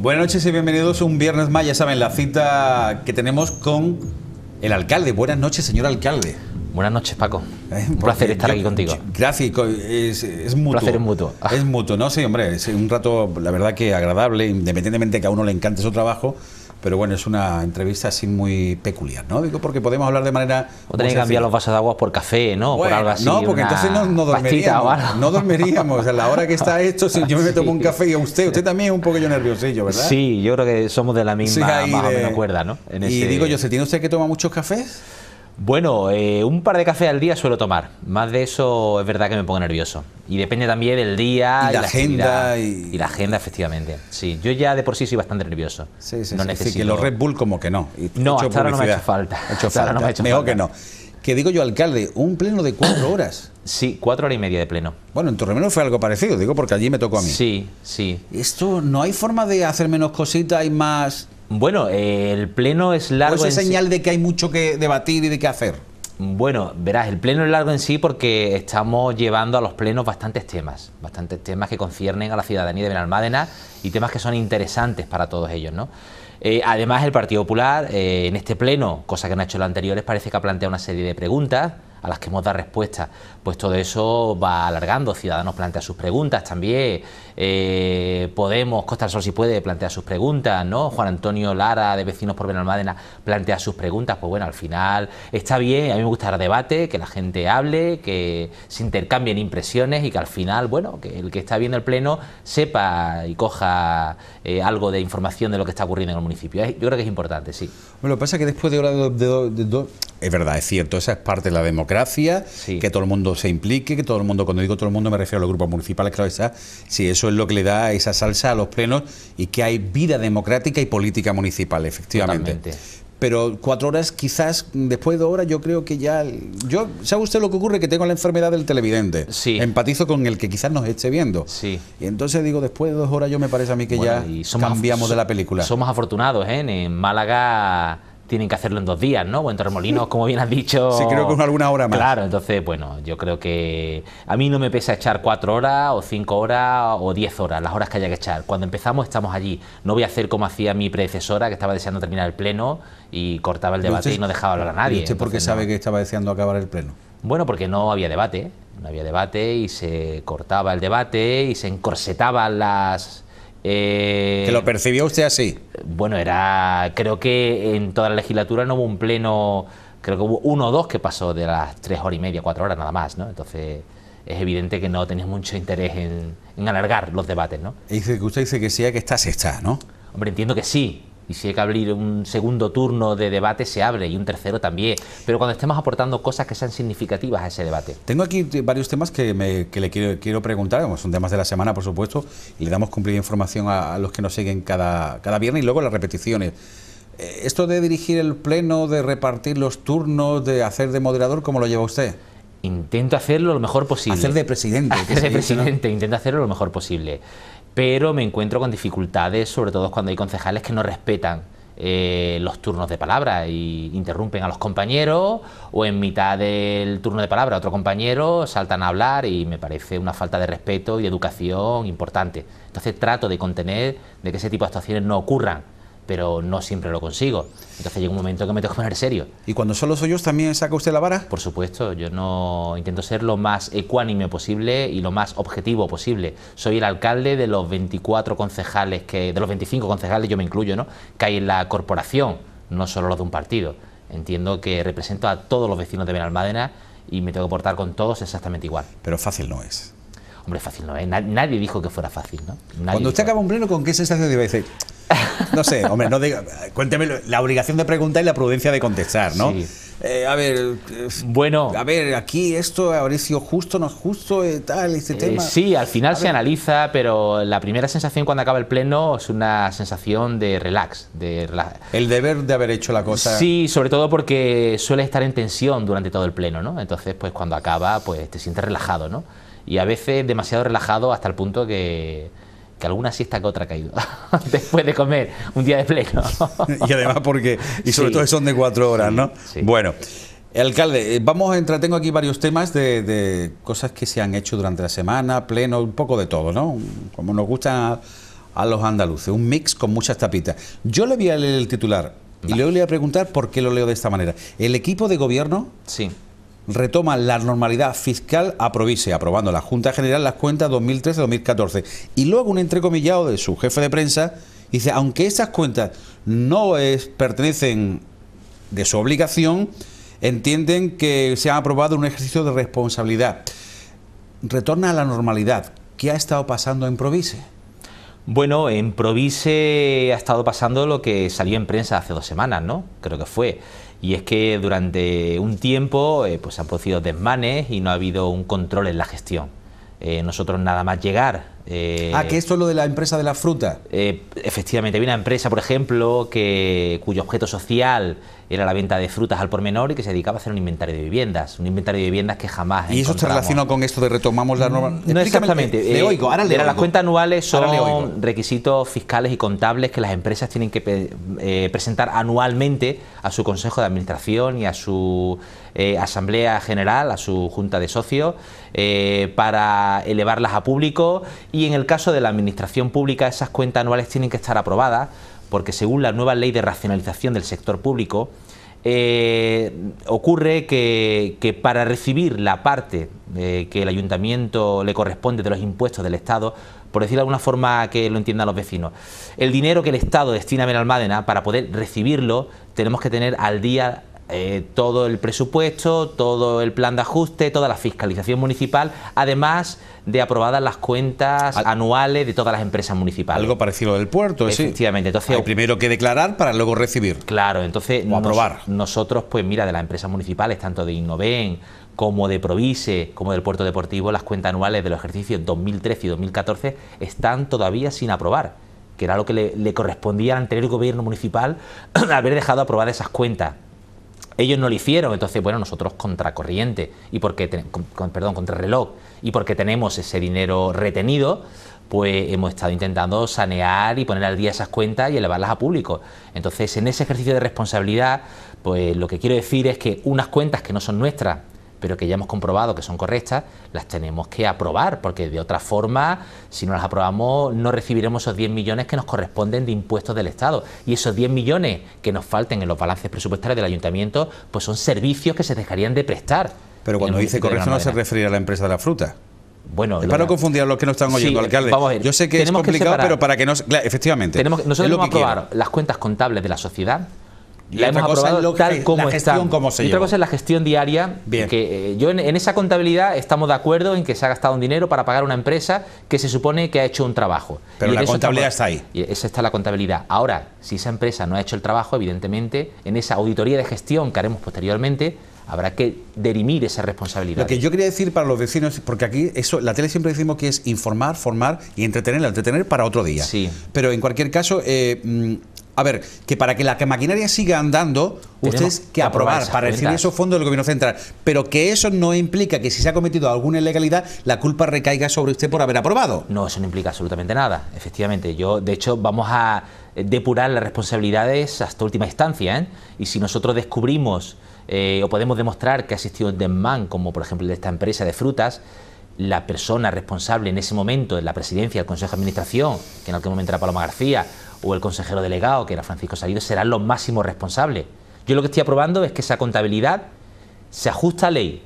Buenas noches y bienvenidos a un viernes más, ya saben, la cita que tenemos con el alcalde. Buenas noches, señor alcalde. Buenas noches, Paco. ¿Eh? Un placer estar aquí contigo. Gráfico, es, mutuo. placer es mutuo. Es ah. mutuo, ¿no? Sí, hombre, es un rato, la verdad que agradable, independientemente que a uno le encante su trabajo, pero bueno, es una entrevista así muy peculiar, ¿no? Digo, porque podemos hablar de manera... O tenéis que cambiar los vasos de agua por café, ¿no? algo así. No, porque entonces no, dormiríamos. No dormiríamos. A la hora que está esto, si yo me tomo un café y a usted, usted también es un poquillo nerviosillo, ¿verdad? Sí, yo creo que somos de la misma más o cuerda, ¿no? y digo yo, sé tiene usted que toma muchos cafés? Bueno, eh, un par de cafés al día suelo tomar. Más de eso es verdad que me pongo nervioso. Y depende también del día. Y, la, agenda. Y... la agenda, efectivamente. Sí, yo ya de por sí soy bastante nervioso. Sí, sí, no necesito... los Red Bull como que no. no, hasta ahora no me ha falta. Mejor que no que digo yo, alcalde, un pleno de cuatro horas. Sí, cuatro horas y media de pleno. Bueno, en Torremelo fue algo parecido, digo, porque allí me tocó a mí. Sí, sí. ¿Esto no hay forma de hacer menos cositas hay más...? Bueno, eh, el pleno es largo... ¿O es señal de que hay mucho que debatir y de qué hacer? Bueno, verás, el pleno es largo en sí porque estamos llevando a los plenos bastantes temas, bastantes temas que conciernen a la ciudadanía de Benalmádena y temas que son interesantes para todos ellos, ¿no? Eh, además, el Partido Popular, eh, en este pleno, cosa que no ha hecho los anteriores, parece que ha planteado una serie de preguntas a las que hemos dado respuesta pues todo eso va alargando. Ciudadanos plantea sus preguntas también. Eh, Podemos, Costa Sol si puede, plantear sus preguntas, ¿no? Juan Antonio Lara de Vecinos por Benalmádena plantea sus preguntas. Pues bueno, al final está bien, a mí me gusta el debate, que la gente hable, que se intercambien impresiones y que al final, bueno, que el que está viendo el pleno sepa y coja eh, algo de información de lo que está ocurriendo en el municipio. Yo creo que es importante, sí. Bueno, lo pasa que después de hora de es verdad, es cierto, esa es parte de la democracia, que todo el mundo se implique, que todo el mundo, cuando digo todo el mundo me refiero a los grupos municipales, claro está, si eso es lo que le da esa salsa a los plenos y que hay vida democrática y política municipal, efectivamente. pero cuatro horas quizás después de dos horas yo creo que ya yo sabe usted lo que ocurre que tengo la enfermedad del televidente sí. empatizo con el que quizás nos esté viendo sí. y entonces digo después de dos horas yo me parece a mí que ya cambiamos de la película somos afortunados ¿eh? en Málaga tienen que hacerlo en dos días, ¿no? O en como bien has dicho. Sí, creo que en alguna hora más. Claro, entonces, bueno, yo creo que a mí no me pesa echar cuatro horas o cinco horas o diez horas, las horas que haya que echar. Cuando empezamos estamos allí. No voy a hacer como hacía mi predecesora, que estaba deseando terminar el pleno y cortaba el debate y no dejaba hablar a nadie. ¿Y usted por qué sabe que estaba deseando acabar el pleno? Bueno, porque no había debate, no había debate y se cortaba el debate y se encorsetaban las eh, ¿Que lo percibió usted así? Bueno, era. Creo que en toda la legislatura no hubo un pleno. Creo que hubo uno o dos que pasó de las tres horas y media, cuatro horas nada más, ¿no? Entonces es evidente que no tenéis mucho interés en, alargar los debates, ¿no? Dice que usted dice que sí, que está, se está, ¿no? Hombre, entiendo que sí y si hay que abrir un segundo turno de debate, se abre, y un tercero también, pero cuando estemos aportando cosas que sean significativas a ese debate. Tengo aquí varios temas que, le quiero, quiero preguntar, son temas de la semana, por supuesto, y le damos cumplida información a, los que nos siguen cada, cada viernes y luego las repeticiones. Eh, esto de dirigir el pleno, de repartir los turnos, de hacer de moderador, ¿cómo lo lleva usted? Intento hacerlo lo mejor posible. Hacer de presidente. Hacer de presidente, intento hacerlo lo mejor posible pero me encuentro con dificultades, sobre todo cuando hay concejales que no respetan eh, los turnos de palabra y interrumpen a los compañeros o en mitad del turno de palabra otro compañero saltan a hablar y me parece una falta de respeto y educación importante. Entonces trato de contener de que ese tipo de actuaciones no ocurran pero no siempre lo consigo. Entonces llega un momento que me tengo que poner serio. ¿Y cuando solo soy yo, también saca usted la vara? Por supuesto, yo no intento ser lo más ecuánime posible y lo más objetivo posible. Soy el alcalde de los 24 concejales, que, de los 25 concejales, yo me incluyo, ¿no? que hay en la corporación, no solo los de un partido. Entiendo que represento a todos los vecinos de Benalmádena y me tengo que portar con todos exactamente igual. Pero fácil no es. Hombre, fácil no, ¿eh? nadie dijo que fuera fácil, ¿no? Cuando usted acaba un pleno, ¿con qué sensación a decir? No sé, hombre, no diga, cuénteme la obligación de preguntar y la prudencia de contestar, ¿no? Eh, a ver, eh, bueno, a ver, aquí esto habría sido justo, no es justo, tal, este Sí, al final se analiza, pero la primera sensación cuando acaba el pleno es una sensación de relax, de El deber de haber hecho la cosa. Sí, sobre todo porque suele estar en tensión durante todo el pleno, ¿no? Entonces, pues cuando acaba, pues te sientes relajado, ¿no? y a veces demasiado relajado hasta el punto que, que alguna siesta que otra ha caído después de comer un día de pleno. y además porque, y sobre todo son de cuatro horas, ¿no? Bueno. Alcalde, eh, vamos a entrar, aquí varios temas de, cosas que se han hecho durante la semana, pleno, un poco de todo, ¿no? Como nos gusta a, los andaluces, un mix con muchas tapitas. Yo le voy a leer el titular, y luego le voy a preguntar por qué lo leo de esta manera. El equipo de gobierno sí retoma la normalidad fiscal Provise... aprobando la Junta General las cuentas 2013-2014. Y luego un entrecomillado de su jefe de prensa dice, aunque esas cuentas no pertenecen de su obligación, entienden que se ha aprobado un ejercicio de responsabilidad. Retorna a la normalidad. ¿Qué ha estado pasando en Provise? Bueno, en Provise ha estado pasando lo que salió en prensa hace dos semanas, ¿no? Creo que fue y es que durante un tiempo eh, pues han producido desmanes y no ha habido un control en la gestión. Eh, nosotros nada más llegar. Eh, ah, que esto es lo de la empresa de la fruta. efectivamente, hay una empresa, por ejemplo, que, cuyo objeto social era la venta de frutas al por menor y que se dedicaba a hacer un inventario de viviendas, un inventario de viviendas que jamás. ¿Y eso se relacionado con esto de retomamos la norma? Mm, no exactamente. Eh, las cuentas anuales son requisitos fiscales y contables que las empresas tienen que eh, presentar anualmente a su consejo de administración y a su eh, asamblea general, a su junta de socios, para elevarlas a público. Y en el caso de la administración pública, esas cuentas anuales tienen que estar aprobadas porque según la nueva ley de racionalización del sector público, eh, ocurre que, para recibir la parte eh, que el ayuntamiento le corresponde de los impuestos del Estado, por decirlo de alguna forma que lo entiendan los vecinos, el dinero que el Estado destina a Benalmádena, para poder recibirlo, tenemos que tener al día eh, todo el presupuesto, todo el plan de ajuste, toda la fiscalización municipal, además de aprobadas las cuentas anuales de todas las empresas municipales. Algo parecido al del puerto, Sí. Entonces, Hay primero que declarar para luego recibir. Claro, entonces aprobar. nosotros, pues mira, de las empresas municipales, tanto de Innoven como de Provise, como del puerto deportivo, las cuentas anuales de los ejercicios 2013 y 2014 están todavía sin aprobar que era lo que le, correspondía al anterior gobierno municipal haber dejado aprobadas esas cuentas. Ellos no lo hicieron, entonces, bueno, nosotros contracorriente, y porque con, perdón, y porque tenemos ese dinero retenido, pues hemos estado intentando sanear y poner al día esas cuentas y elevarlas a público. Entonces, en ese ejercicio de responsabilidad, pues lo que quiero decir es que unas cuentas que no son nuestras, pero que ya hemos comprobado que son correctas, las tenemos que aprobar, porque de otra forma, si no las aprobamos, no recibiremos esos 10 millones que nos corresponden de impuestos del Estado. Y esos 10 millones que nos falten en los balances presupuestarios del ayuntamiento, pues son servicios que se dejarían de prestar. Pero cuando dice correcto no se refiere a la empresa de la fruta. Bueno, para no confundir a los que no están oyendo, alcalde. yo sé que es complicado, pero para que no. efectivamente. Tenemos, nosotros aprobar las cuentas contables de la sociedad, la hemos aprobado tal como está. y otra cosa es la gestión diaria. Que eh, yo en, esa contabilidad estamos de acuerdo en que se ha gastado un dinero para pagar una empresa que se supone que ha hecho un trabajo. Pero la contabilidad está, ahí. esa está la contabilidad. Ahora, si esa empresa no ha hecho el trabajo, evidentemente, en esa auditoría de gestión que haremos posteriormente, habrá que derimir esa responsabilidad. Lo que yo quería decir para los vecinos, porque aquí eso, la tele siempre decimos que es informar, formar y entretener, entretener para otro día. Sí. Pero en cualquier caso, eh, mm, a ver, que para que la maquinaria siga andando, ustedes que, aprobar para recibir esos fondos del gobierno central. Pero que eso no implica que si se ha cometido alguna ilegalidad, la culpa recaiga sobre usted por haber aprobado. No, eso no implica absolutamente nada, efectivamente. Yo, de hecho, vamos a depurar las responsabilidades hasta última instancia. ¿eh? Y si nosotros descubrimos eh, o podemos demostrar que ha existido un desmán, como por ejemplo de esta empresa de frutas, la persona responsable en ese momento ...en la presidencia del Consejo de Administración, que en aquel momento era Paloma García, o el consejero delegado, que era Francisco Salido, serán los máximos responsables. Yo lo que estoy aprobando es que esa contabilidad se ajusta a ley.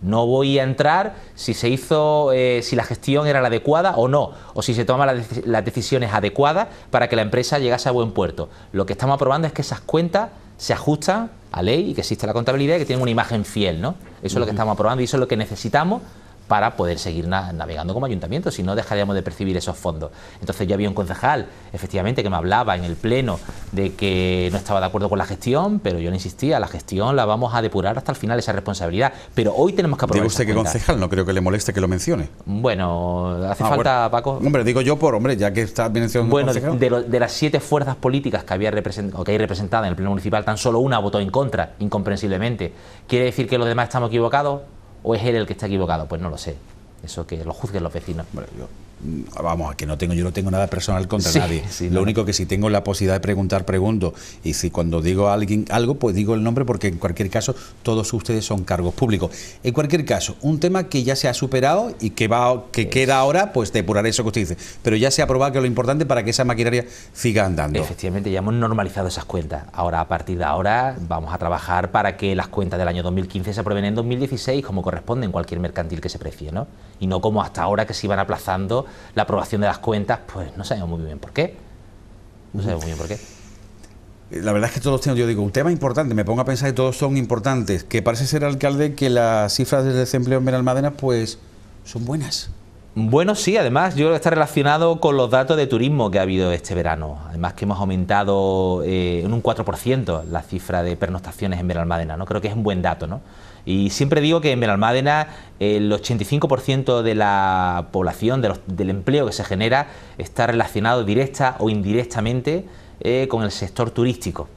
No voy a entrar si se hizo, eh, si la gestión era la adecuada o no, o si se toman las, decisiones adecuadas para que la empresa llegase a buen puerto. Lo que estamos aprobando es que esas cuentas se ajustan a ley y que existe la contabilidad y que tienen una imagen fiel, ¿no? Eso es lo que estamos aprobando y eso es lo que necesitamos para poder seguir navegando como ayuntamiento, si no dejaríamos de percibir esos fondos. Entonces ya había un concejal, efectivamente, que me hablaba en el Pleno de que no estaba de acuerdo con la gestión, pero yo le insistía, la gestión la vamos a depurar hasta el final esa responsabilidad, pero hoy tenemos que aprobar... ¿Digo usted que concejal? No creo que le moleste que lo mencione. Bueno, hace ah, falta, Paco... Hombre, digo yo por, hombre, ya que está mencionando Bueno, de, de las siete fuerzas políticas que, había o que hay representada en el Pleno Municipal, tan solo una votó en contra, incomprensiblemente. ¿Quiere decir que los demás estamos equivocados? ¿O es él el que está equivocado? Pues no lo sé. Eso que lo juzguen los vecinos. Mm, vamos, que no tengo, yo no tengo nada personal contra nadie. lo único que si tengo la posibilidad de preguntar, pregunto. Y si cuando digo a alguien algo, pues digo el nombre porque en cualquier caso todos ustedes son cargos públicos. En cualquier caso, un tema que ya se ha superado y que va que queda ahora, pues depurar eso que usted dice. Pero ya se ha aprobado que es lo importante para que esa maquinaria siga andando. Efectivamente, ya hemos normalizado esas cuentas. Ahora, a partir de ahora, vamos a trabajar para que las cuentas del año 2015 se aprueben en 2016 como corresponde en cualquier mercantil que se precie, ¿no? y no como hasta ahora que se iban aplazando la aprobación de las cuentas, pues no sabemos muy bien por qué. No sabemos muy bien por qué. Eh, la verdad es que todos tienen, yo digo, un tema importante, me pongo a pensar que todos son importantes, que parece ser alcalde que las cifras del desempleo en Benalmádena pues son buenas. Bueno, sí, además yo creo que está relacionado con los datos de turismo que ha habido este verano. Además que hemos aumentado eh, en un 4% la cifra de pernoctaciones en Veralmádena, ¿no? Creo que es un buen dato, ¿no? Y siempre digo que en Veralmádena el 85% de la población, del empleo que se genera, está relacionado directa o indirectamente eh, con el sector turístico.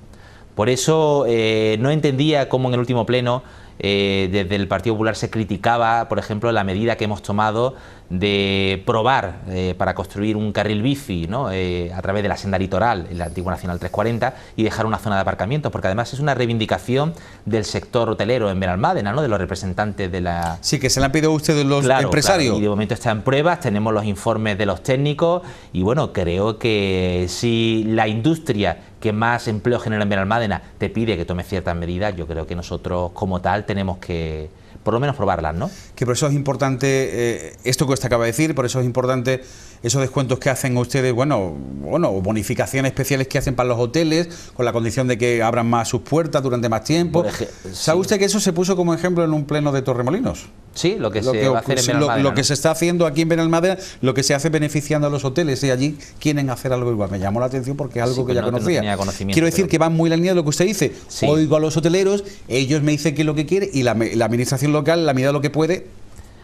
Por eso eh, no entendía cómo en el último pleno desde el Partido Popular se criticaba, por ejemplo, la medida que hemos tomado de probar eh, para construir un carril bici ¿no? Eh, a través de la senda litoral, en la antigua Nacional 340, y dejar una zona de aparcamiento, porque además es una reivindicación del sector hotelero en Benalmádena, ¿no? de los representantes de la... Sí, que se la han pedido ustedes los empresarios. y de momento está en pruebas, tenemos los informes de los técnicos, y bueno, creo que si la industria que más empleo genera en Benalmádena te pide que tome ciertas medidas, yo creo que nosotros como tal tenemos que por lo menos probarlas, ¿no? Que por eso es importante, eh, esto que usted acaba de decir, por eso es importante esos descuentos que hacen ustedes, bueno, bueno, bonificaciones especiales que hacen para los hoteles, con la condición de que abran más sus puertas durante más tiempo. ¿Sabe usted que eso se puso como ejemplo en un pleno de Torremolinos? Sí, lo que se va a hacer en lo, lo, que se está haciendo aquí en Benalmádena, lo que se hace beneficiando a los hoteles y allí quieren hacer algo igual. Me llamó la atención porque es algo que ya conocía. Quiero decir que va muy en la línea de lo que usted dice. Oigo a los hoteleros, ellos me dicen qué es lo que quiere y la, administración local, la medida de lo que puede,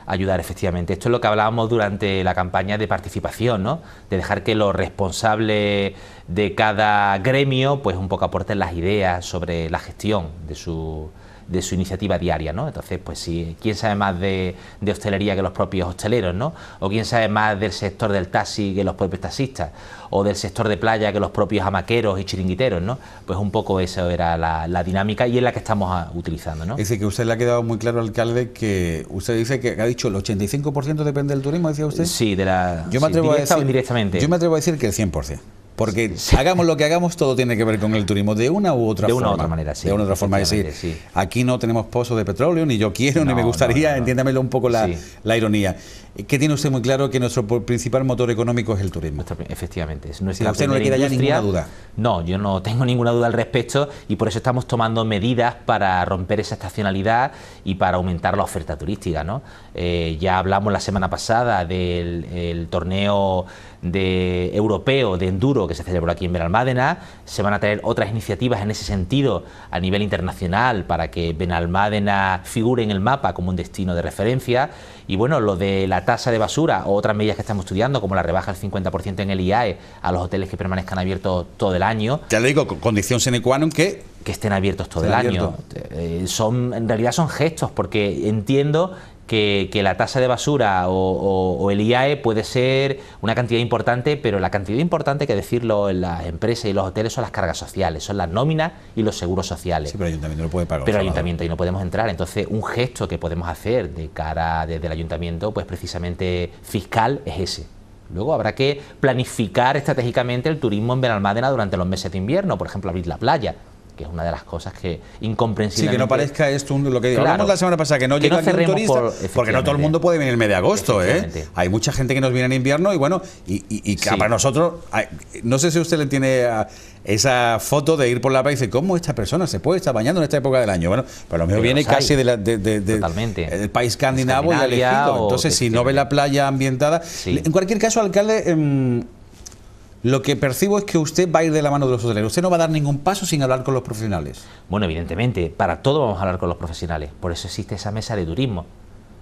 ayudar efectivamente. Esto es lo que hablábamos durante la campaña de participación, ¿no? De dejar que los responsables de cada gremio pues un poco aporten las ideas sobre la gestión de su de su iniciativa diaria, ¿no? Entonces, pues si quién sabe más de, hostelería que los propios hosteleros, ¿no? O quién sabe más del sector del taxi que los propios taxistas, o del sector de playa que los propios amaqueros... y chiringuiteros, ¿no? Pues un poco esa era la, dinámica y es la que estamos ah, utilizando, ¿no? Es que usted le ha quedado muy claro, alcalde, que usted dice que ha dicho el 85% depende del turismo, decía usted. Sí, de la... Yo me a decir, Yo me atrevo a decir que el 100%. Porque hagamos lo que hagamos, todo tiene que ver con el turismo, de una u otra forma. De una u otra manera, sí. De una u otra forma. decir, sí. aquí no tenemos pozos de petróleo, ni yo quiero, ni me gustaría, entiéndamelo un poco la, ironía. Eh, ¿Qué tiene usted muy claro? Que nuestro principal motor económico es el turismo. efectivamente. Es usted no le queda ya ninguna duda. No, yo no tengo ninguna duda al respecto y por eso estamos tomando medidas para romper esa estacionalidad y para aumentar la oferta turística. ¿no? Eh, ya hablamos la semana pasada del torneo de europeo de enduro que se celebró aquí en Benalmádena. Se van a traer otras iniciativas en ese sentido a nivel internacional para que Benalmádena figure en el mapa como un destino de referencia. Y bueno, lo de la tasa de basura o otras medidas que estamos estudiando, como la rebaja del 50% en el IAE a los hoteles que permanezcan abiertos todo el año. Ya le digo, condición sine qua non que que estén abiertos todo el año. Eh, son, en realidad son gestos, porque entiendo que, la tasa de basura o, el IAE puede ser una cantidad importante, pero la cantidad importante, que decirlo en las empresas y los hoteles, son las cargas sociales, son las nóminas y los seguros sociales. Sí, pero el ayuntamiento no puede pagar. Pero el ayuntamiento y no podemos entrar. Entonces, un gesto que podemos hacer de cara desde el ayuntamiento, pues precisamente fiscal, es ese. Luego habrá que planificar estratégicamente el turismo en Benalmádena durante los meses de invierno, por ejemplo, abrir la playa que es una de las cosas que incomprensible. Sí, que no parezca esto lo que claro, la semana pasada, que no llega no un turista, porque no todo el mundo puede venir el mes de agosto, ¿eh? Hay mucha gente que nos viene en invierno y bueno, y, para nosotros, no sé si usted le tiene esa foto de ir por la playa y dice, ¿cómo esta persona se puede estar bañando en esta época del año? Bueno, pero pues lo mío viene casi de del país escandinavo y elegido. Entonces, si no ve la playa ambientada, en cualquier caso, alcalde... Em, lo que percibo es que usted va a ir de la mano de los hoteleros. Usted no va a dar ningún paso sin hablar con los profesionales. Bueno, evidentemente, para todo vamos a hablar con los profesionales. Por eso existe esa mesa de turismo.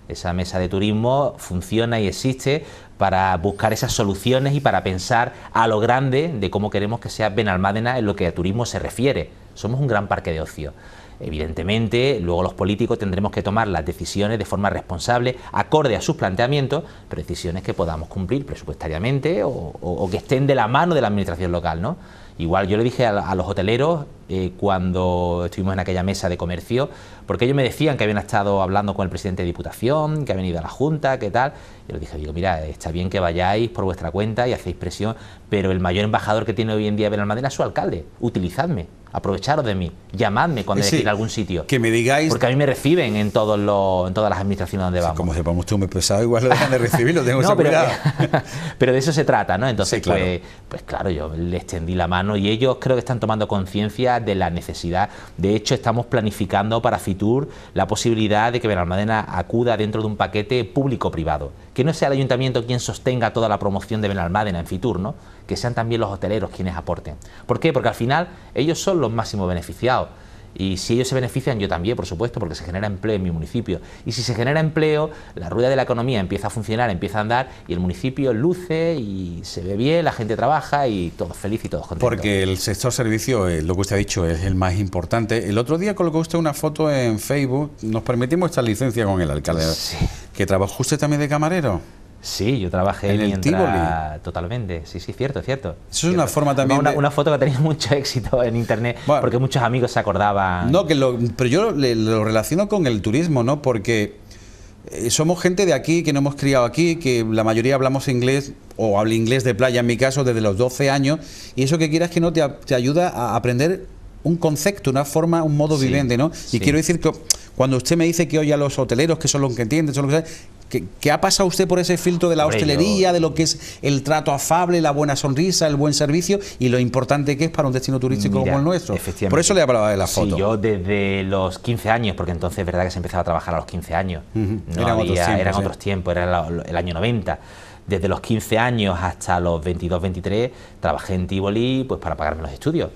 Esa mesa de turismo funciona y existe para buscar esas soluciones y para pensar a lo grande de cómo queremos que sea Benalmádena en lo que a turismo se refiere. Somos un gran parque de ocio. Evidentemente, luego los políticos tendremos que tomar las decisiones de forma responsable, acorde a sus planteamientos, pero decisiones que podamos cumplir presupuestariamente o, que estén de la mano de la administración local, ¿no? Igual yo le dije a, los hoteleros eh, cuando estuvimos en aquella mesa de comercio, porque ellos me decían que habían estado hablando con el presidente de Diputación, que habían ido a la Junta, que tal. Yo les dije, digo, mira, está bien que vayáis por vuestra cuenta y hacéis presión, pero el mayor embajador que tiene hoy en día Benalmádena es su alcalde. Utilizadme aprovecharos de mí, llamadme cuando ir a algún sitio. Que me digáis. Porque a mí me reciben en, todos los, en todas las administraciones donde vamos. como sepamos tú, me pesado, igual lo dejan de recibir, lo tengo no, pero, pero, de eso se trata, ¿no? Entonces, Pues, pues claro, yo le extendí la mano y ellos creo que están tomando conciencia de la necesidad. De hecho, estamos planificando para FITUR la posibilidad de que Benalmádena acuda dentro de un paquete público-privado. Que no sea el ayuntamiento quien sostenga toda la promoción de Benalmádena en FITUR, ¿no? que sean también los hoteleros quienes aporten. ¿Por qué? Porque al final ellos son los máximos beneficiados. Y si ellos se benefician, yo también, por supuesto, porque se genera empleo en mi municipio. Y si se genera empleo, la rueda de la economía empieza a funcionar, empieza a andar y el municipio luce y se ve bien, la gente trabaja y todos felices y todos contentos. Porque el sector servicio, eh, lo que usted ha dicho, es el más importante. El otro día colocó usted una foto en Facebook, nos permitimos esta licencia con el alcalde, sí. que trabajó usted también de camarero. Sí, yo trabajé en el Tivoli. Totalmente, sí, sí, cierto, cierto. Eso es una forma también. Una, foto que ha tenido mucho éxito en internet porque muchos amigos se acordaban. No, que pero yo lo, relaciono con el turismo, ¿no? Porque eh, somos gente de aquí que no hemos criado aquí, que la mayoría hablamos inglés o hablo inglés de playa en mi caso desde los 12 años y eso que quieras que no te, ayuda a aprender un concepto, una forma, un modo viviente, vivente, ¿no? Y quiero decir que cuando usted me dice que oye a los hoteleros, que son los que entienden, son los que saben, ¿Qué, ha pasado usted por ese filtro de la hostelería, de lo que es el trato afable, la buena sonrisa, el buen servicio y lo importante que es para un destino turístico como el nuestro? Por eso le hablaba de la foto. Sí, yo desde los 15 años, porque entonces es verdad que se empezaba a trabajar a los 15 años. no era, había, otros tiempos, eran otros tiempos, era el año 90 desde los 15 años hasta los 22, 23, trabajé en Tivoli pues para pagarme los estudios.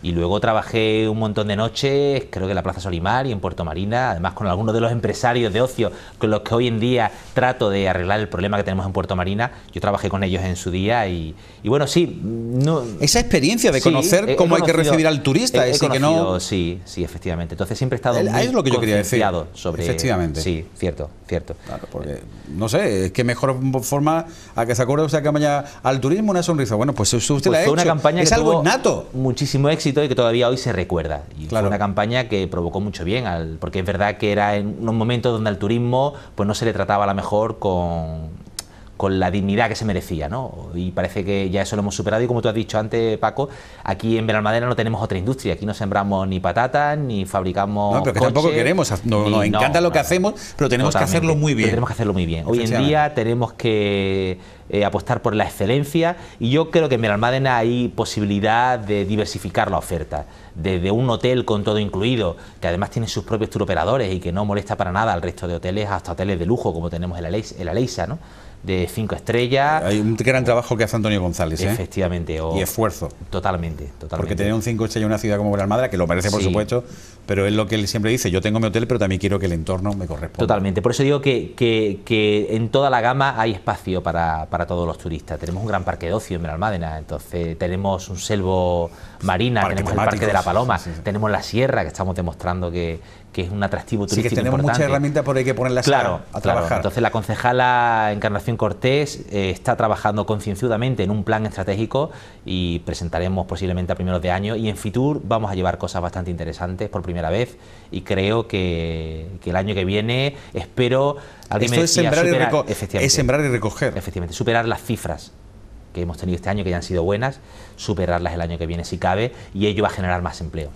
Y luego trabajé un montón de noches, creo que en la Plaza Solimar y en Puerto Marina, además con algunos de los empresarios de ocio con los que hoy en día trato de arreglar el problema que tenemos en Puerto Marina. Yo trabajé con ellos en su día y, bueno, sí. Esa experiencia de conocer cómo hay que recibir al turista, que no. Sí, sí, efectivamente. Entonces siempre he estado. El, eh, muy es lo que quería Sobre, efectivamente. Sí, cierto, cierto. Claro, porque no sé, es que mejor forma a que se acuerde usted sea que mañana al turismo una sonrisa. Bueno, pues usted pues Una campaña es algo innato. Muchísimo éxito y que todavía hoy se recuerda. Y claro. fue una campaña que provocó mucho bien, al, porque es verdad que era en un momento donde al turismo pues no se le trataba a la mejor con con la dignidad que se merecía, ¿no? Y parece que ya eso lo hemos superado y como tú has dicho antes, Paco, aquí en Benalmadena no tenemos otra industria, aquí no sembramos ni patatas, ni fabricamos No, pero que tampoco queremos, nos encanta lo que hacemos, pero tenemos que hacerlo muy bien. tenemos que hacerlo muy bien. Hoy en día tenemos que eh, apostar por la excelencia y yo creo que en Benalmádena hay posibilidad de diversificar la oferta, desde un hotel con todo incluido, que además tiene sus propios turoperadores y que no molesta para nada al resto de hoteles, hasta hoteles de lujo como tenemos en la el ¿no? de cinco estrellas. Hay un gran trabajo que hace Antonio González. ¿eh? Efectivamente. y esfuerzo. Totalmente, totalmente. Porque tener un cinco estrellas en una ciudad como Granada, que lo merece por supuesto, pero es lo que él siempre dice, yo tengo mi hotel, pero también quiero que el entorno me corresponda. Totalmente, por eso digo que, en toda la gama hay espacio para, todos los turistas. Tenemos un gran parque de ocio en Benalmádena, entonces tenemos un selvo marina, tenemos el Parque de la Paloma, tenemos la sierra, que estamos demostrando que, que es un atractivo turístico. Sí, que tenemos muchas herramientas por ahí que ponerlas claro, a, trabajar. Entonces, la concejala Encarnación Cortés eh, está trabajando concienzudamente en un plan estratégico y presentaremos posiblemente a primeros de año. Y en Fitur vamos a llevar cosas bastante interesantes por primera vez y creo que, el año que viene espero. Ah, esto es, sembrar superar, es sembrar y recoger. Efectivamente, superar las cifras que hemos tenido este año, que ya han sido buenas, superarlas el año que viene si cabe, y ello va a generar más empleo.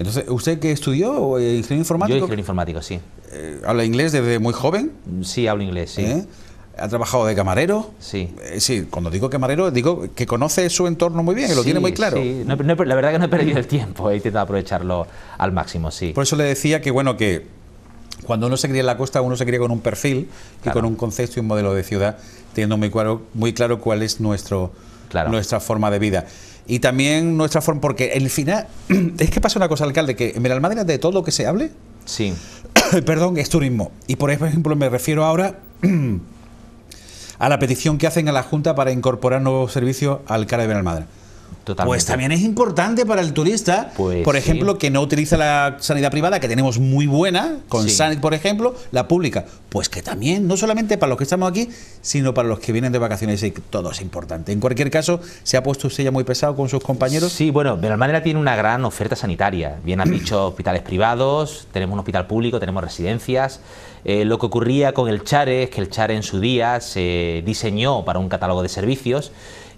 Entonces, ¿usted qué estudió? Eh, ¿Ingeniero informático? Yo ingeniero informático, sí. Eh, ¿Habla inglés desde muy joven? Mm, sí, hablo inglés, sí. ¿Eh? ¿Ha trabajado de camarero? Sí. sí, cuando digo camarero, digo que conoce su entorno muy bien, que lo tiene muy claro. Sí, la verdad que no he perdido el tiempo, he intentado aprovecharlo al máximo, sí. Por eso le decía que, bueno, que cuando uno se cría en la costa, uno se cría con un perfil y con un concepto y un modelo de ciudad, teniendo muy claro, muy claro cuál es nuestro, nuestra forma de vida y también nuestra forma, porque el final, es que pasa una cosa, alcalde, que en Benalmádena de todo lo que se hable, sí. perdón, es turismo. Y por ejemplo me refiero ahora a la petición que hacen a la Junta para incorporar nuevos servicios al cara de Benalmádena. Pues también es importante para el turista, pues por ejemplo, que no utiliza la sanidad privada, que tenemos muy buena, con Sanit, por ejemplo, la pública. Pues que también, no solamente para los que estamos aquí, sino para los que vienen de vacaciones, y todo es importante. En cualquier caso, se ha puesto usted ya muy pesado con sus compañeros. Sí, bueno, manera tiene una gran oferta sanitaria. Bien han dicho hospitales privados, tenemos un hospital público, tenemos residencias. Eh, lo que ocurría con el Chare es que el Chare en su día se diseñó para un catálogo de servicios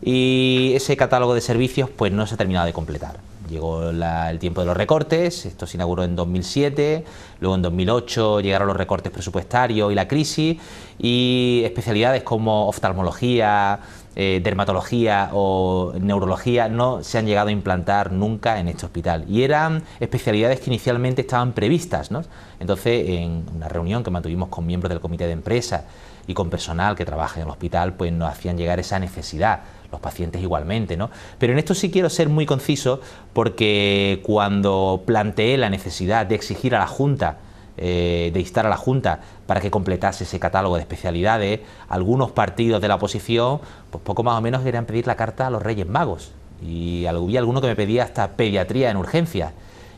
y ese catálogo de servicios pues no se ha terminado de completar. Llegó el tiempo de los recortes, esto se inauguró en 2007, luego en 2008 llegaron los recortes presupuestarios y la crisis y especialidades como oftalmología, eh, dermatología o neurología no se han llegado a implantar nunca en este hospital y eran especialidades que inicialmente estaban previstas. ¿no? Entonces en una reunión que mantuvimos con miembros del comité de empresa y con personal que trabaja en el hospital, pues nos hacían llegar esa necesidad, los pacientes igualmente, ¿no? Pero en esto sí quiero ser muy conciso porque cuando planteé la necesidad de exigir a la Junta eh, de instar a la Junta para que completase ese catálogo de especialidades, algunos partidos de la oposición, pues poco más o menos querían pedir la carta a los Reyes Magos. Y había alguno que me pedía hasta pediatría en urgencia...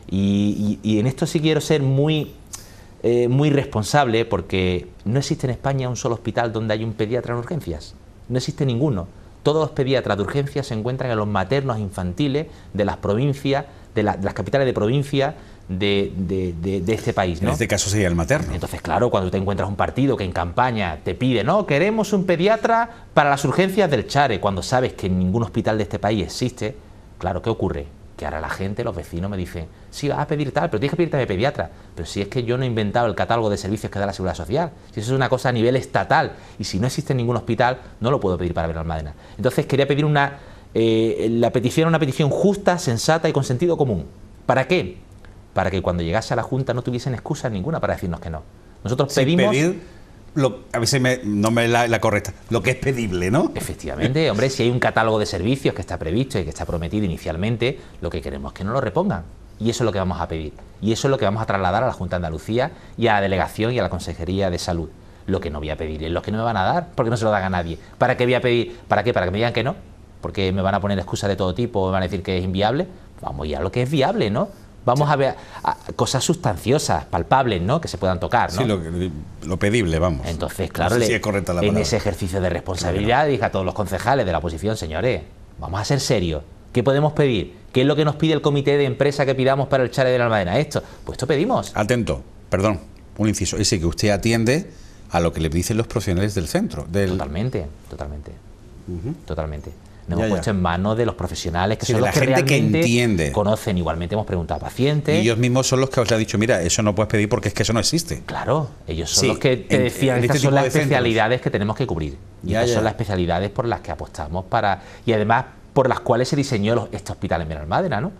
y en esto sí quiero ser muy eh, muy responsable porque no existe en España un solo hospital donde haya un pediatra en urgencias. No existe ninguno. Todos los pediatras de urgencias se encuentran en los maternos infantiles de las provincias, de, las capitales de provincia de, este país. En este caso sería el materno. Entonces, claro, cuando te encuentras un partido que en campaña te pide, no, queremos un pediatra para las urgencias del Chare, cuando sabes que en ningún hospital de este país existe, claro, ¿qué ocurre? que ahora la gente, los vecinos me dicen, sí, vas a pedir tal, pero tienes que pedirte de pediatra. Pero si es que yo no he inventado el catálogo de servicios que da la Seguridad Social, si eso es una cosa a nivel estatal, y si no existe ningún hospital, no lo puedo pedir para ver Almadena. Entonces quería pedir una, eh, la petición, una petición justa, sensata y con sentido común. ¿Para qué? Para que cuando llegase a la Junta no tuviesen excusa ninguna para decirnos que no. Nosotros pedimos a veces no me la, correcta, lo que es pedible, ¿no? Efectivamente, hombre, si hay un catálogo de servicios que está previsto y que está prometido inicialmente, lo que queremos es que no lo repongan. Y eso es lo que vamos a pedir. Y eso es lo que vamos a trasladar a la Junta de Andalucía y a la Delegación y a la Consejería de Salud. Lo que no voy a pedir es lo que no me van a dar, porque no se lo dan a nadie. ¿Para qué voy a pedir? ¿Para qué? ¿Para que me digan que no? Porque me van a poner excusas de todo tipo, me van a decir que es inviable. Vamos ya a lo que es viable, ¿no? Vamos a ver cosas sustanciosas, palpables, ¿no? Que se puedan tocar, ¿no? Sí, lo, lo pedible, vamos. Entonces, claro, en ese ejercicio de responsabilidad dije a todos los concejales de la oposición, señores, vamos a ser serios. ¿Qué podemos pedir? ¿Qué es lo que nos pide el comité de empresa que pidamos para el Chale de la Almadena? Esto, pues esto pedimos. Atento, perdón, un inciso. Ese que usted atiende a lo que le dicen los profesionales del centro. Totalmente, totalmente. Totalmente nos hemos puesto en manos de los profesionales que son los que entiende. conocen. Igualmente hemos preguntado a pacientes. ellos mismos son los que os han dicho, mira, eso no puedes pedir porque es que eso no existe. Claro, ellos son los que te decían, este estas son las especialidades que tenemos que cubrir. Y ya, son las especialidades por las que apostamos para... Y además por las cuales se diseñó este hospital en Madera, ¿no?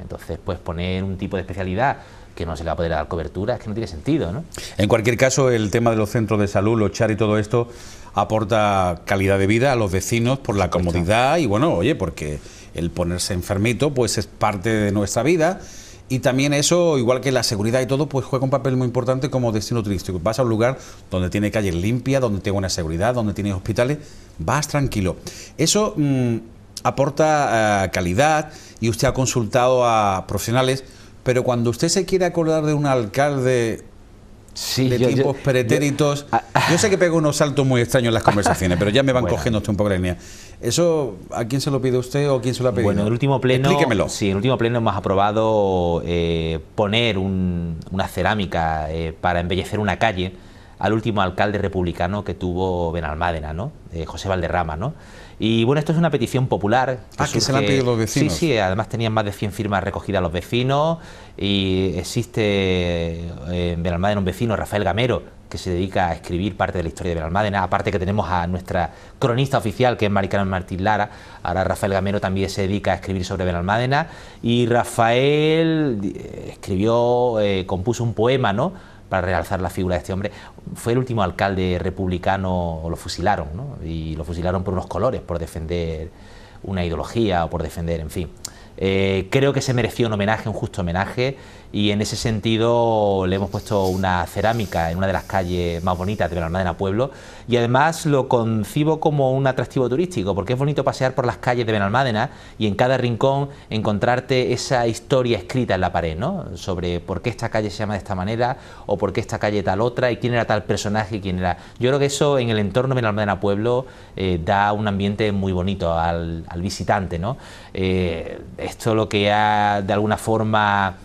Entonces, pues poner un tipo de especialidad que no se le va a poder dar cobertura, es que no tiene sentido, ¿no? En cualquier caso, el tema de los centros de salud, los char y todo esto, aporta calidad de vida a los vecinos por la comodidad y bueno, oye, porque el ponerse enfermito pues es parte de nuestra vida. Y también eso, igual que la seguridad y todo, pues juega un papel muy importante como destino turístico. Vas a un lugar donde tiene calles limpia donde tiene buena seguridad, donde tiene hospitales, vas tranquilo. Eso mm, aporta eh, calidad y usted ha consultado a profesionales, pero cuando usted se quiere acordar de un alcalde Sí, de tipos pretéritos. Yo, sé que pego unos saltos muy extraños en las conversaciones, pero ya me van cogiendo usted un poco la línea. ¿Eso a quién se lo pide usted o quién se lo ha pedido? Bueno, en el último pleno. Explíquemelo. Sí, el último pleno hemos aprobado eh, poner una cerámica eh, para embellecer una calle al último alcalde republicano que tuvo Benalmádena, ¿no? Eh, José Valderrama, ¿no? Y bueno, esto es una petición popular. Que ah, que se la han pedido los vecinos. Sí, sí, además tenían más de 100 firmas recogidas los vecinos y existe en eh, Benalmádena un vecino, Rafael Gamero, que se dedica a escribir parte de la historia de Benalmádena, aparte que tenemos a nuestra cronista oficial, que es Maricarmen Martín Lara, ahora Rafael Gamero también se dedica a escribir sobre Benalmádena, y Rafael eh, escribió, eh, compuso un poema, ¿no?, para realzar la figura de este hombre. Fue el último alcalde republicano, lo fusilaron, ¿no? y lo fusilaron por unos colores, por defender una ideología o por defender, en fin. Eh, creo que se mereció un homenaje, un justo homenaje y en ese sentido le hemos puesto una cerámica en una de las calles más bonitas de Benalmádena Pueblo y además lo concibo como un atractivo turístico porque es bonito pasear por las calles de Benalmádena y en cada rincón encontrarte esa historia escrita en la pared, ¿no? Sobre por qué esta calle se llama de esta manera o por qué esta calle tal otra y quién era tal personaje y quién era. Yo creo que eso en el entorno de Benalmádena Pueblo eh, da un ambiente muy bonito al, al visitante, ¿no? Eh, esto lo que ha de alguna forma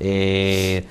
eh,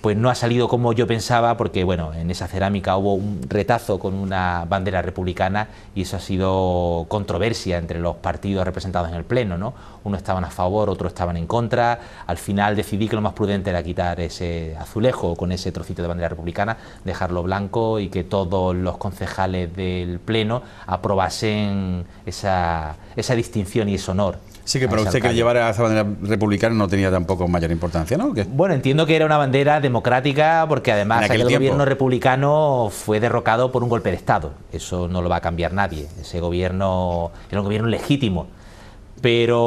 pues no ha salido como yo pensaba porque bueno, en esa cerámica hubo un retazo con una bandera republicana y eso ha sido controversia entre los partidos representados en el Pleno, ¿no? Unos estaban a favor, otro estaban en contra. Al final decidí que lo más prudente era quitar ese azulejo con ese trocito de bandera republicana, dejarlo blanco y que todos los concejales del Pleno aprobasen esa, esa distinción y ese honor Sí, que para usted que llevara esa bandera republicana no tenía tampoco mayor importancia, ¿no? Bueno, entiendo que era una bandera democrática porque además el gobierno republicano fue derrocado por un golpe de Estado. Eso no lo va a cambiar nadie. Ese gobierno era un gobierno legítimo. Pero,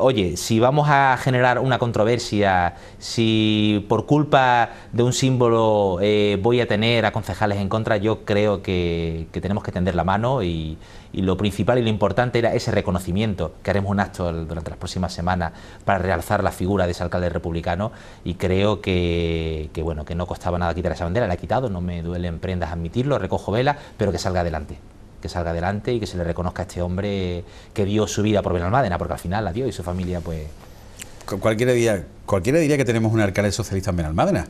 oye, si vamos a generar una controversia, si por culpa de un símbolo eh, voy a tener a concejales en contra, yo creo que, tenemos que tender la mano y, lo principal y lo importante era ese reconocimiento, que haremos un acto durante las próximas semanas para realzar la figura de ese alcalde republicano y creo que, que bueno, que no costaba nada quitar esa bandera, la he quitado, no me duelen prendas admitirlo, recojo vela, pero que salga adelante que salga adelante y que se le reconozca a este hombre que dio su vida por Benalmádena, porque al final la dio y su familia pues... Cualquiera diría, cualquiera diría que tenemos un alcalde socialista en Benalmádena.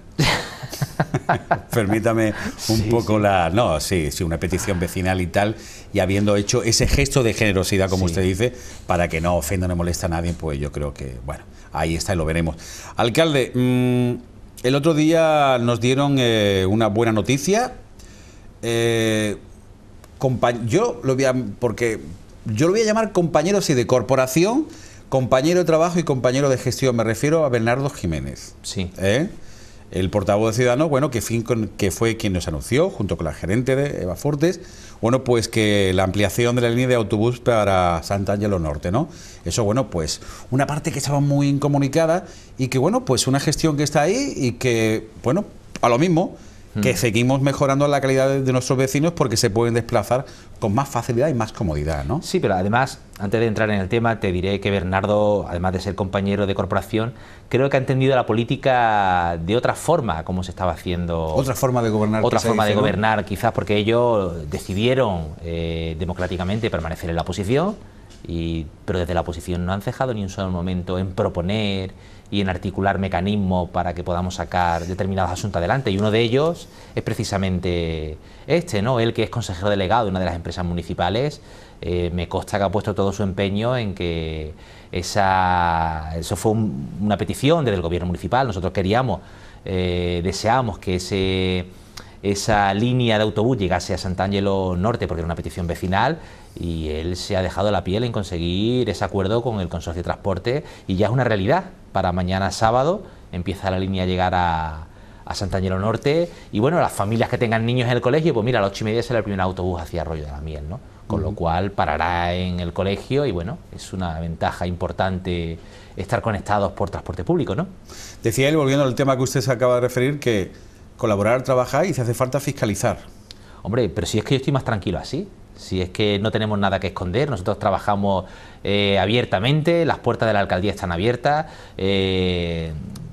Permítame un poco la... No, sí, sí, una petición vecinal y tal, y habiendo hecho ese gesto de generosidad, como usted dice, para que no ofenda, no molesta a nadie, pues yo creo que, bueno, ahí está y lo veremos. Alcalde, mm, el otro día nos dieron eh, una buena noticia. Eh, yo lo voy a, porque yo lo voy a llamar compañero y de corporación, compañero de trabajo y compañero de gestión. Me refiero a Bernardo Jiménez. Sí. ¿eh? El portavoz de Ciudadanos, bueno, que, fin que fue quien nos anunció, junto con la gerente de Eva Fortes, bueno, pues que la ampliación de la línea de autobús para Sant'Angelo Norte, ¿no? Eso, bueno, pues una parte que estaba muy incomunicada y que, bueno, pues una gestión que está ahí y que, bueno, a lo mismo, que seguimos mejorando la calidad de, nuestros vecinos porque se pueden desplazar con más facilidad y más comodidad, ¿no? Sí, pero además, antes de entrar en el tema, te diré que Bernardo, además de ser compañero de corporación, creo que ha entendido la política de otra forma, como se estaba haciendo. Otra forma de gobernar. Otra forma de gobernar, quizás, porque ellos decidieron eh, democráticamente permanecer en la oposición, y, pero desde la oposición no han cejado ni un solo momento en proponer y en articular mecanismos para que podamos sacar determinados asuntos adelante. Y uno de ellos es precisamente este, ¿no? Él que es consejero delegado de una de las empresas municipales, eh, me consta que ha puesto todo su empeño en que esa, eso fue una petición desde el gobierno municipal. Nosotros queríamos, eh, deseamos que ese esa línea de autobús llegase a Sant'Angelo Norte, porque era una petición vecinal, y él se ha dejado la piel en conseguir ese acuerdo con el Consorcio de Transporte, y ya es una realidad. Para mañana sábado empieza la línea a llegar a, a Sant'Angelo Norte, y bueno, las familias que tengan niños en el colegio, pues mira, a las ocho y media será el primer autobús hacia Arroyo de la Miel, ¿no? Con lo cual parará en el colegio y bueno, es una ventaja importante estar conectados por transporte público, ¿no? Decía él, volviendo al tema que usted se acaba de referir, que colaborar, trabajar y si hace falta fiscalizar. Hombre, pero si es que yo estoy más tranquilo así, si es que no tenemos nada que esconder, nosotros trabajamos eh, abiertamente, las puertas de la alcaldía están abiertas. Eh,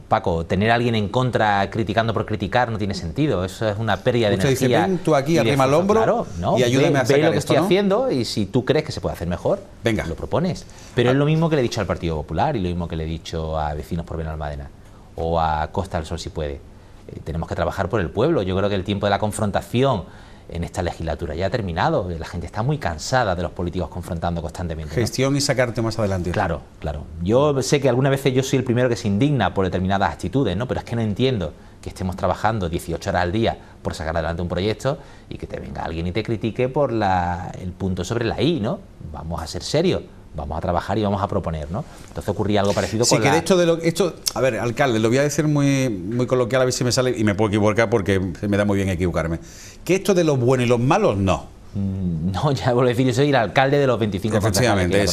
Paco, tener a alguien en contra criticando por criticar no tiene sentido, eso es una pérdida de energía. tú aquí arriba el hombro no, y ayúdame a sacar lo que estoy haciendo y si tú crees que se puede hacer mejor, Venga. lo propones. Pero es ah. lo mismo que le he dicho al Partido Popular y lo mismo que le he dicho a Vecinos por Benalmádena o a Costa del Sol si puede. Eh, tenemos que trabajar por el pueblo. Yo creo que el tiempo de la confrontación en esta legislatura ya ha terminado. La gente está muy cansada de los políticos confrontando constantemente. Gestión y sacarte más adelante. Claro, claro. Yo sé que algunas veces yo soy el primero que se indigna por determinadas actitudes, ¿no? pero es que no entiendo que estemos trabajando 18 horas al día por sacar adelante un proyecto y que te venga alguien y te critique por el punto sobre la I, ¿no? Vamos a ser serios vamos a trabajar y vamos a proponer, ¿no? Entonces ocurría algo parecido sí, con que la... de de lo, esto, a ver, alcalde, lo voy a decir muy, muy coloquial, a ver si me sale, y me puedo equivocar porque me da muy bien equivocarme, que esto de los buenos y los malos, no. Mm, no, ya vuelvo a decir, yo soy el alcalde de los 25 Efectivamente,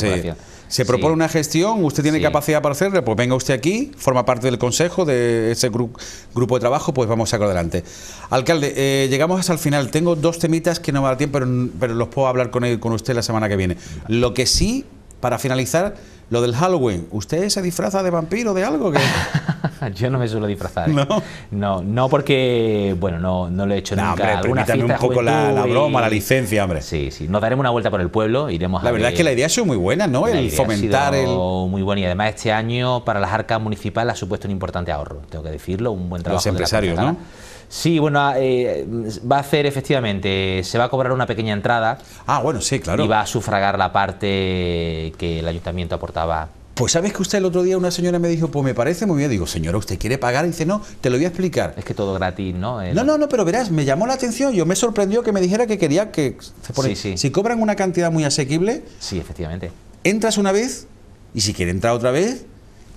Se propone una gestión, usted tiene capacidad para hacerla, pues venga usted aquí, forma parte del consejo, de ese grupo de trabajo, pues vamos a sacarlo adelante. Alcalde, eh, llegamos hasta el final. Tengo dos temitas que no me da tiempo, pero, pero los puedo hablar con, él, con usted la semana que viene. Lo que sí para finalizar, lo del Halloween, ¿usted se disfraza de vampiro o de algo? Que... Yo no me suelo disfrazar. ¿No? No, no porque, bueno, no, no lo he hecho no, nunca. Hombre, permítame un poco la, broma, la licencia, hombre. Sí, sí. Nos daremos una vuelta por el pueblo, iremos La verdad es que la idea ha sido muy buena, ¿no? el fomentar ha sido el... Muy buena y además este año para las arcas municipales ha supuesto un importante ahorro, tengo que decirlo, un buen trabajo. Los empresarios, ¿no? Sí, bueno, ah, eh, va a hacer efectivamente, se va a cobrar una pequeña entrada. Ah, bueno, sí, claro. Y va a sufragar la parte que el ayuntamiento aportaba pues sabes que usted el otro día una señora me dijo, pues me parece muy bien. Digo, señora, ¿usted quiere pagar? Y dice, no, te lo voy a explicar. Es que todo gratis, ¿no? No, no, no, pero verás, me llamó la atención. Yo me sorprendió que me dijera que quería que... Si cobran una cantidad muy asequible... Sí, efectivamente. Entras una vez y si quiere entrar otra vez,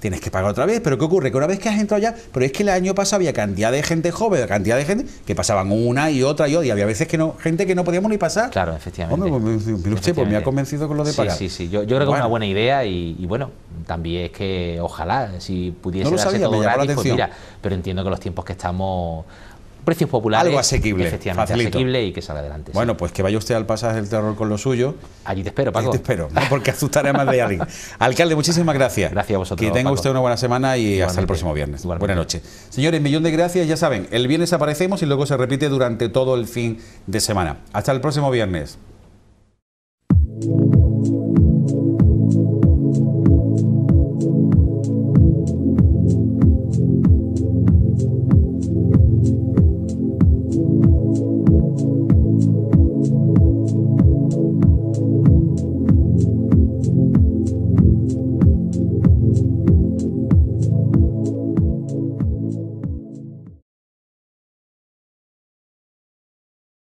tienes que pagar otra vez. Pero ¿qué ocurre? Que una vez que has entrado ya, pero es que el año pasado había cantidad de gente joven, cantidad de gente que pasaban una y otra y otra, y había veces que no, gente que no podíamos ni pasar. Claro, efectivamente. Hombre, pues me pues ha convencido con lo de pagar. Sí, sí, Yo, creo que es una buena idea y, bueno, también es que ojalá si pudiese no gratis, pues mira, pero entiendo que los tiempos que estamos precios populares. Algo asequible. Efectivamente, asequible y que salga adelante. Bueno, pues que vaya usted al pasaje del terror con lo suyo. Allí te espero, Paco. Allí te espero, ¿no? porque asustaré más de alguien. Alcalde, muchísimas gracias. Gracias a vosotros. Que tenga usted una buena semana y hasta el próximo viernes. Buenas noches. Señores, millón de gracias. Ya saben, el viernes aparecemos y luego se repite durante todo el fin de semana. Hasta el próximo viernes.